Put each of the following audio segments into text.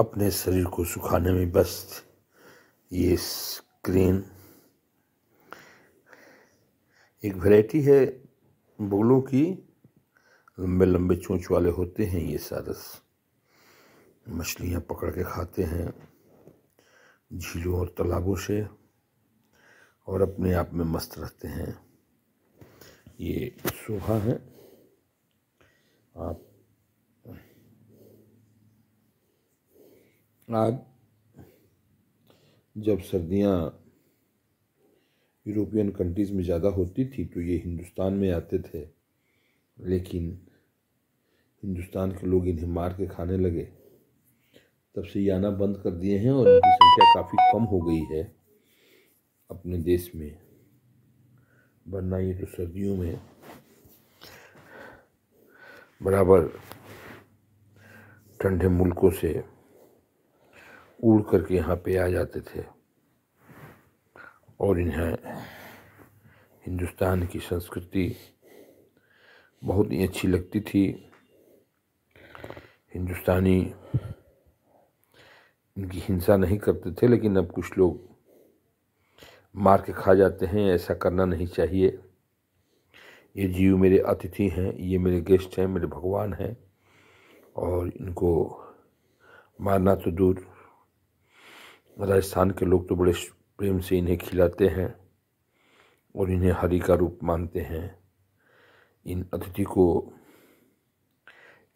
अपने शरीर को सुखाने में बस ये स्क्रीन एक वैरायटी है बगलों की लंबे लंबे चोंच वाले होते हैं ये सारस मछलियाँ पकड़ के खाते हैं झीलों और तालाबों से और अपने आप में मस्त रहते हैं ये सोहा है आप आज जब सर्दियाँ यूरोपियन कंट्रीज़ में ज़्यादा होती थी तो ये हिंदुस्तान में आते थे लेकिन हिंदुस्तान के लोग इन्हें मार के खाने लगे तब से ये आना बंद कर दिए हैं और इनकी संख्या काफ़ी कम हो गई है अपने देश में वरना ये तो सर्दियों में बराबर ठंडे मुल्कों से उड़ करके यहाँ पे आ जाते थे और इन्हें हिंदुस्तान की संस्कृति बहुत ही अच्छी लगती थी हिंदुस्तानी इनकी हिंसा नहीं करते थे लेकिन अब कुछ लोग मार के खा जाते हैं ऐसा करना नहीं चाहिए ये जीव मेरे अतिथि हैं ये मेरे गेस्ट हैं मेरे भगवान हैं और इनको मारना तो दूर राजस्थान के लोग तो बड़े प्रेम से इन्हें खिलाते हैं और इन्हें हरि का रूप मानते हैं इन अतिथि को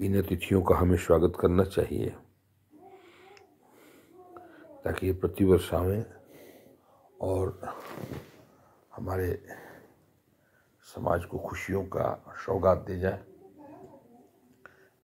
इन अतिथियों का हमें स्वागत करना चाहिए ताकि ये प्रतिवर्ष आवें और हमारे समाज को खुशियों का सौगात दे जाए